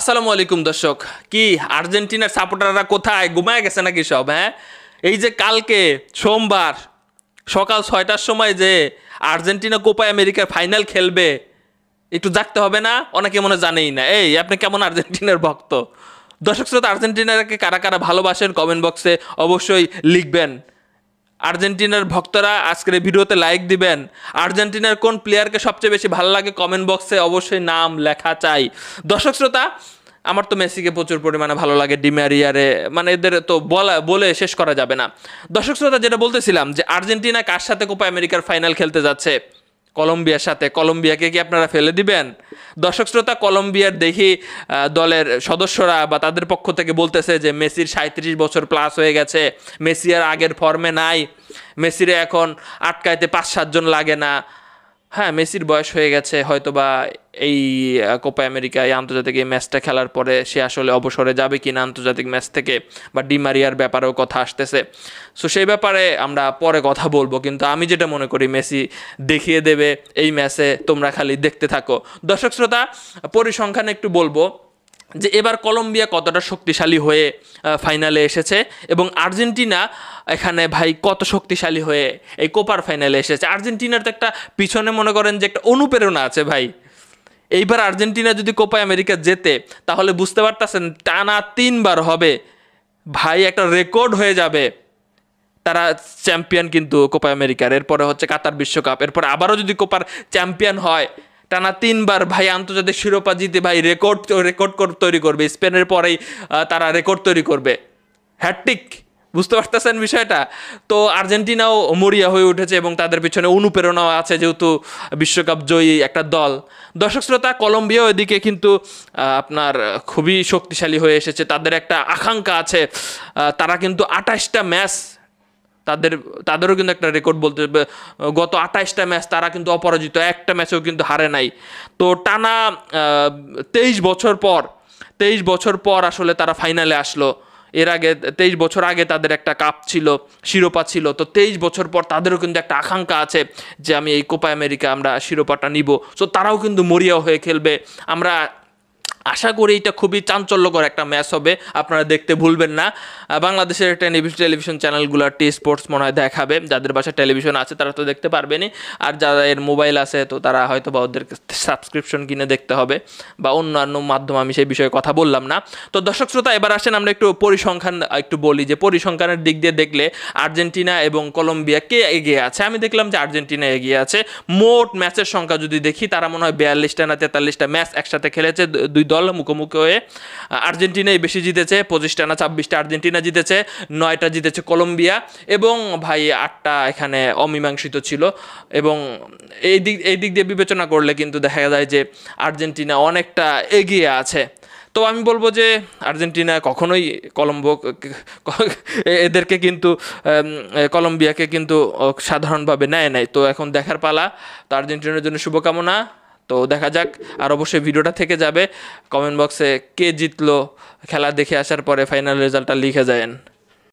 আসসালামু আলাইকুম দর্শক কি আর্জেন্টিনার সাপোর্টাররা কোথায় ঘুমায় গেছে নাকি সব হ্যাঁ এই যে কালকে সোমবার সকাল ছয়টার সময় যে আর্জেন্টিনা কোপা আমেরিকার ফাইনাল খেলবে একটু জাগতে হবে না অনেকে মনে জানেই না এই আপনি কেমন আর্জেন্টিনার ভক্ত দর্শক শ্রোতা আর্জেন্টিনাকে কারা কারা ভালোবাসেন কমেন্ট বক্সে অবশ্যই লিখবেন আর্জেন্টিনার ভক্তরা আজকের ভিডিওতে লাইক দিবেন আর্জেন্টিনার কোন প্লেয়ারকে সবচেয়ে বেশি ভালো লাগে কমেন্ট বক্সে অবশ্যই নাম লেখা চাই দর্শক শ্রোতা আমার তো মেসিকে প্রচুর পরিমাণে ভালো লাগে ডিমারিয়ারে মানে এদের তো বলা বলে শেষ করা যাবে না দর্শক শ্রোতা যেটা বলতেছিলাম যে আর্জেন্টিনা কার সাথে কোপা আমেরিকার ফাইনাল খেলতে যাচ্ছে কলম্বিয়ার সাথে কলম্বিয়াকে কি আপনারা ফেলে দিবেন দর্শক শ্রোতা কলম্বিয়ার দেখি দলের সদস্যরা বা তাদের পক্ষ থেকে বলতেছে যে মেসির সাঁত্রিশ বছর প্লাস হয়ে গেছে মেসি আর আগের ফর্মে নাই মেসিরে এখন আটকাইতে পাঁচ সাতজন লাগে না হ্যাঁ মেসির বয়স হয়ে গেছে হয়তো বা এই কোপা আমেরিকায় আন্তর্জাতিক এই ম্যাচটা খেলার পরে সে আসলে অবসরে যাবে কিনা আন্তর্জাতিক ম্যাচ থেকে বা ডিমারিয়ার ব্যাপারেও কথা আসতেছে সো সেই ব্যাপারে আমরা পরে কথা বলবো কিন্তু আমি যেটা মনে করি মেসি দেখিয়ে দেবে এই ম্যাচে তোমরা খালি দেখতে থাকো দর্শক শ্রোতা পরিসংখ্যান একটু বলবো যে এবার কলম্বিয়া কতটা শক্তিশালী হয়ে ফাইনালে এসেছে এবং আর্জেন্টিনা এখানে ভাই কত শক্তিশালী হয়ে এই কোপার ফাইনালে এসেছে আর্জেন্টিনার তো একটা পিছনে মনে করেন যে একটা অনুপ্রেরণা আছে ভাই এইবার আর্জেন্টিনা যদি কোপা আমেরিকা যেতে তাহলে বুঝতে পারতেছেন টানা তিনবার হবে ভাই একটা রেকর্ড হয়ে যাবে তারা চ্যাম্পিয়ন কিন্তু কোপা আমেরিকার এরপরে হচ্ছে কাতার বিশ্বকাপ এরপরে আবারও যদি কোপার চ্যাম্পিয়ন হয় টানা তিনবার ভাই আন্তর্জাতিক শিরোপা জিতে ভাই রেকর্ড রেকর্ড তৈরি করবে স্পেনের পরেই তারা রেকর্ড তৈরি করবে হ্যাটটিক বুঝতে পারতেছেন বিষয়টা তো আর্জেন্টিনাও মরিয়া হয়ে উঠেছে এবং তাদের পিছনে অনুপ্রেরণাও আছে যেহেতু বিশ্বকাপ জয়ী একটা দল দর্শক শ্রোতা কলম্বিয়া এদিকে কিন্তু আপনার খুবই শক্তিশালী হয়ে এসেছে তাদের একটা আকাঙ্ক্ষা আছে তারা কিন্তু আঠাশটা ম্যাচ তাদের তাদেরও কিন্তু একটা রেকর্ড বলতে গত আঠাশটা ম্যাচ তারা কিন্তু অপরাজিত একটা ম্যাচেও কিন্তু হারে নাই তো টানা তেইশ বছর পর তেইশ বছর পর আসলে তারা ফাইনালে আসলো এর আগে তেইশ বছর আগে তাদের একটা কাপ ছিল শিরোপা ছিল তো তেইশ বছর পর তাদেরও কিন্তু একটা আকাঙ্ক্ষা আছে যে আমি এই কোপা আমেরিকা আমরা শিরোপাটা নিব সো তারাও কিন্তু মরিয়া হয়ে খেলবে আমরা আশা করি এটা খুবই চাঞ্চল্যকর একটা ম্যাচ হবে আপনারা দেখতে ভুলবেন না বাংলাদেশের টেলিভিশন চ্যানেলগুলো টি স্পোর্টস মনে হয় দেখাবে যাদের বাসায় টেলিভিশন আছে তারা তো দেখতে পারবেনি আর যারা এর মোবাইল আছে তো তারা হয়তো বা ওদের সাবস্ক্রিপশন কিনে দেখতে হবে বা অন্যান্য মাধ্যম আমি সেই বিষয়ে কথা বললাম না তো দর্শক শ্রোতা এবার আসেন আমরা একটু পরিসংখ্যান একটু বলি যে পরিসংখ্যানের দিক দিয়ে দেখলে আর্জেন্টিনা এবং কলম্বিয়া কে এগিয়ে আছে আমি দেখলাম যে আর্জেন্টিনা এগিয়ে আছে মোট ম্যাচের সংখ্যা যদি দেখি তারা মনে হয় বিয়াল্লিশটা না তেতাল্লিশটা ম্যাচ একসাথে খেলেছে দুই দল মুখোমুখি হয়ে আর্জেন্টিনাই বেশি জিতেছে পঁচিশটা না ছাব্বিশটা আর্জেন্টিনা জিতেছে নয়টা জিতেছে কলম্বিয়া এবং ভাই আটটা এখানে অমীমাংসিত ছিল এবং এই দিক এই দিক দিয়ে বিবেচনা করলে কিন্তু দেখা যায় যে আর্জেন্টিনা অনেকটা এগিয়ে আছে তো আমি বলবো যে আর্জেন্টিনা কখনোই কলম্বো এদেরকে কিন্তু কলম্বিয়াকে কিন্তু সাধারণভাবে নেয় নাই তো এখন দেখার পালা তো আর্জেন্টিনার জন্য শুভকামনা তো দেখা যাক আর অবশ্যই ভিডিওটা থেকে যাবে কমেন্ট বক্সে কে জিতলো খেলা দেখে আসার পরে ফাইনাল রেজাল্টটা লিখে যায়